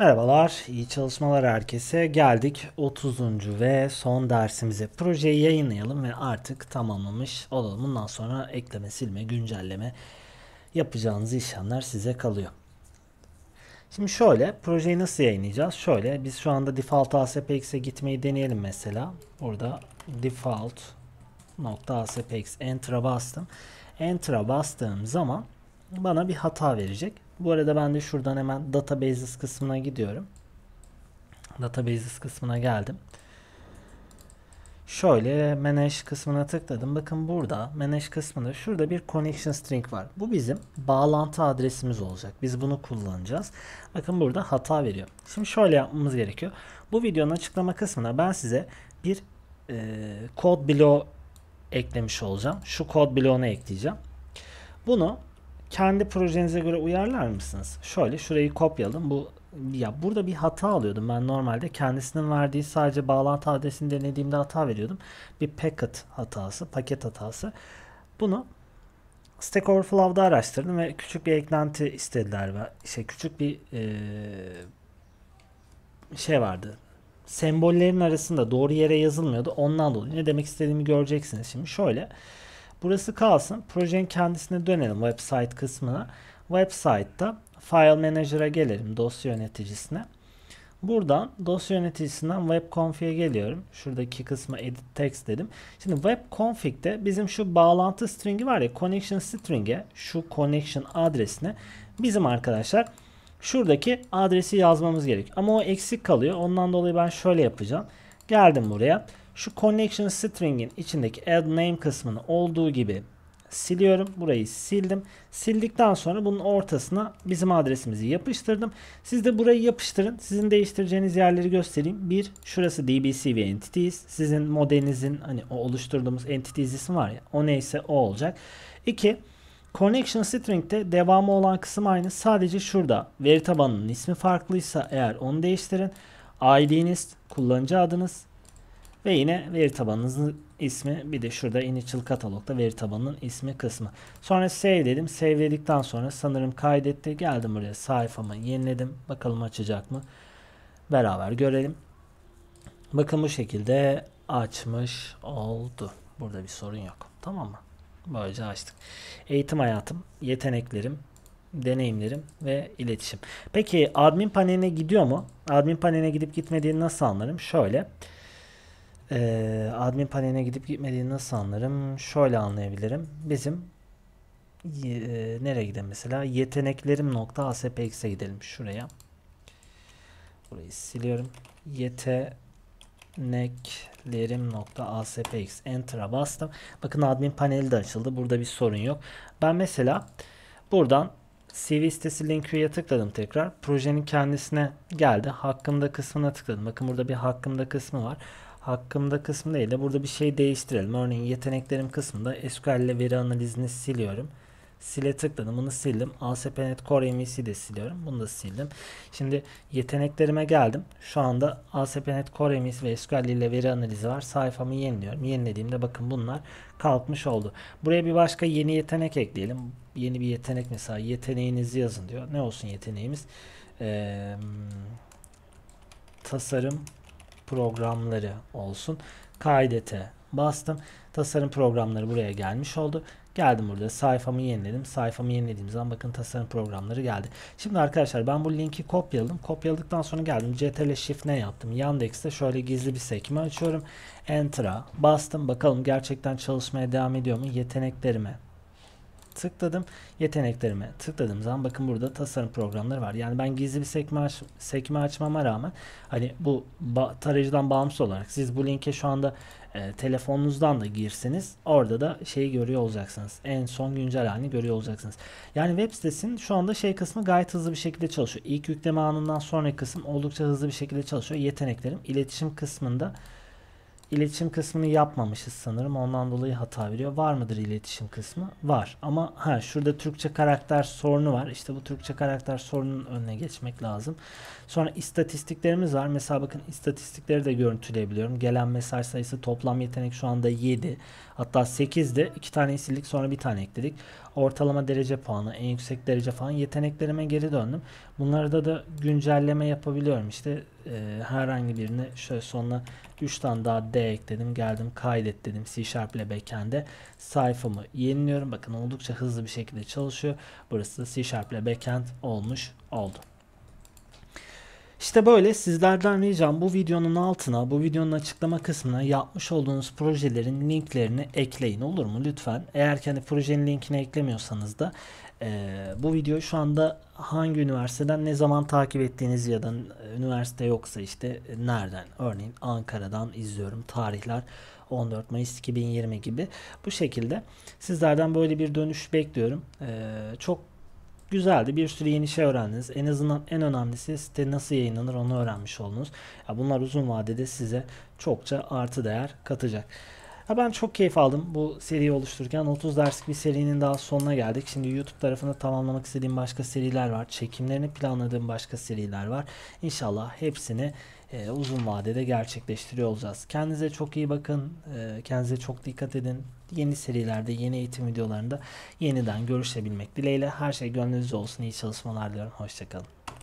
Merhabalar, iyi çalışmalar herkese. Geldik 30. ve son dersimize. Projeyi yayınlayalım ve artık tamamlamış olalım. Bundan sonra ekleme, silme, güncelleme yapacağınız işlemler size kalıyor. Şimdi şöyle, projeyi nasıl yayınlayacağız? Şöyle, biz şu anda default ASPX'e gitmeyi deneyelim mesela. Burada default ASPX enter'a bastım. Enter'a bastığım zaman bana bir hata verecek. Bu arada ben de şuradan hemen databases kısmına gidiyorum. Databases kısmına geldim. Şöyle manage kısmına tıkladım. Bakın burada manage kısmında şurada bir connection string var. Bu bizim bağlantı adresimiz olacak. Biz bunu kullanacağız. Bakın burada hata veriyor. Şimdi şöyle yapmamız gerekiyor. Bu videonun açıklama kısmına ben size bir e, kod bloğu eklemiş olacağım. Şu code bloğunu ekleyeceğim. Bunu kendi projenize göre uyarlar mısınız? Şöyle şurayı kopyalım. Bu ya burada bir hata alıyordum ben normalde kendisinin verdiği sadece bağlantı adresini denediğimde hata veriyordum. Bir packet hatası, paket hatası. Bunu Stack Overflow'da araştırdım ve küçük bir eklenti istediler ve işte küçük bir ee, şey vardı. Sembollerin arasında doğru yere yazılmıyordu. Ondan dolayı ne demek istediğimi göreceksiniz şimdi. Şöyle Burası kalsın. Projenin kendisine dönelim website kısmına. Website'da File Manager'a gelelim dosya yöneticisine. Buradan dosya yöneticisinden web.config'e geliyorum. Şuradaki kısmı edit text dedim. Şimdi web.config'de bizim şu bağlantı string'i var ya connection string'e şu connection adresine bizim arkadaşlar şuradaki adresi yazmamız gerek. Ama o eksik kalıyor. Ondan dolayı ben şöyle yapacağım. Geldim buraya. Şu connection string'in içindeki add name kısmını olduğu gibi siliyorum. Burayı sildim. Sildikten sonra bunun ortasına bizim adresimizi yapıştırdım. Siz de burayı yapıştırın. Sizin değiştireceğiniz yerleri göstereyim. Bir, şurası DBC ve Entities. Sizin modelinizin hani o oluşturduğumuz Entities ismi var ya. O neyse o olacak. İki, Connection String'de devamı olan kısım aynı. Sadece şurada veri tabanının ismi farklıysa eğer onu değiştirin. ID'niz, kullanıcı adınız, ve yine veri tabanınızın ismi bir de şurada initial katalogda veri tabanının ismi kısmı. Sonra save dedim. Save dedikten sonra sanırım kaydetti. Geldim buraya sayfamı yeniledim. Bakalım açacak mı? Beraber görelim. Bakın bu şekilde açmış oldu. Burada bir sorun yok. Tamam mı? Böylece açtık. Eğitim hayatım, yeteneklerim, deneyimlerim ve iletişim. Peki admin paneline gidiyor mu? Admin paneline gidip gitmediğini nasıl anlarım? Şöyle. Şöyle. Ee, admin paneline gidip gitmediğini nasıl anlarım? Şöyle anlayabilirim. Bizim e, nereye gidelim mesela? Yeteneklerim ASPX'e gidelim şuraya. Burayı siliyorum. Yeteneklerim ASPX Enter'a bastım. Bakın admin paneli de açıldı. Burada bir sorun yok. Ben mesela buradan CV sitesi linkiye tıkladım tekrar. Projenin kendisine geldi. Hakkımda kısmına tıkladım. Bakın burada bir hakkımda kısmı var hakkımda kısmı değil de burada bir şey değiştirelim. Örneğin yeteneklerim kısmında SQL ile veri analizini siliyorum. Sile tıkladım. Bunu sildim. ASP.NET Core MEC'yi de siliyorum. Bunu da sildim. Şimdi yeteneklerime geldim. Şu anda ASP.NET Core MVC ve SQL ile veri analizi var. Sayfamı yeniliyorum. Yenilediğimde bakın bunlar kalkmış oldu. Buraya bir başka yeni yetenek ekleyelim. Yeni bir yetenek mesela yeteneğinizi yazın diyor. Ne olsun yeteneğimiz? Ee, tasarım programları olsun. Kaydete bastım. Tasarım programları buraya gelmiş oldu. Geldim burada sayfamı yeniledim. Sayfamı yenilediğim zaman bakın tasarım programları geldi. Şimdi arkadaşlar ben bu linki kopyaladım. Kopyaladıktan sonra geldim. CTRL Shift ne yaptım? Yandex'te şöyle gizli bir sekme açıyorum. Enter'a bastım. Bakalım gerçekten çalışmaya devam ediyor mu? Yeteneklerime tıkladım. Yeteneklerime tıkladığım zaman bakın burada tasarım programları var. Yani ben gizli bir sekme, aç, sekme açmama rağmen hani bu ba tarayıcıdan bağımsız olarak siz bu linke şu anda e, telefonunuzdan da girseniz orada da şeyi görüyor olacaksınız. En son güncel halini görüyor olacaksınız. Yani web sitesinin şu anda şey kısmı gayet hızlı bir şekilde çalışıyor. ilk yükleme anından sonraki kısım oldukça hızlı bir şekilde çalışıyor. Yeteneklerim iletişim kısmında iletişim kısmını yapmamışız sanırım. Ondan dolayı hata veriyor. Var mıdır iletişim kısmı? Var. Ama ha şurada Türkçe karakter sorunu var. İşte bu Türkçe karakter sorununun önüne geçmek lazım. Sonra istatistiklerimiz var. Mesela bakın istatistikleri de görüntüleyebiliyorum. Gelen mesaj sayısı toplam yetenek şu anda 7. Hatta 8'de 2 tane sildik sonra bir tane ekledik. Ortalama derece puanı, en yüksek derece falan yeteneklerime geri döndüm. Bunlarda da güncelleme yapabiliyorum. İşte e, herhangi birini şöyle sonuna 3 tane daha D ekledim. Geldim kaydet dedim C Sharp ile backend'e sayfamı yeniliyorum. Bakın oldukça hızlı bir şekilde çalışıyor. Burası C Sharp ile backend olmuş oldu. İşte böyle sizlerden ricam bu videonun altına, bu videonun açıklama kısmına yapmış olduğunuz projelerin linklerini ekleyin olur mu lütfen? Eğer kendi hani projenin linkini eklemiyorsanız da e, bu video şu anda hangi üniversiteden ne zaman takip ettiğiniz ya da üniversite yoksa işte nereden örneğin Ankara'dan izliyorum tarihler 14 Mayıs 2020 gibi bu şekilde sizlerden böyle bir dönüş bekliyorum. E, çok güzeldi. Bir sürü yeni şey öğrendiniz. En azından en önemlisi site nasıl yayınlanır onu öğrenmiş oldunuz. Ya bunlar uzun vadede size çokça artı değer katacak. Ya ben çok keyif aldım bu seriyi oluştururken. 30 derslik bir serinin daha sonuna geldik. Şimdi YouTube tarafında tamamlamak istediğim başka seriler var. Çekimlerini planladığım başka seriler var. İnşallah hepsini e, uzun vadede gerçekleştiriyor olacağız. Kendinize çok iyi bakın. E, kendinize çok dikkat edin. Yeni serilerde, yeni eğitim videolarında yeniden görüşebilmek dileğiyle. Her şey gönlünüzde olsun. İyi çalışmalar diliyorum. Hoşçakalın.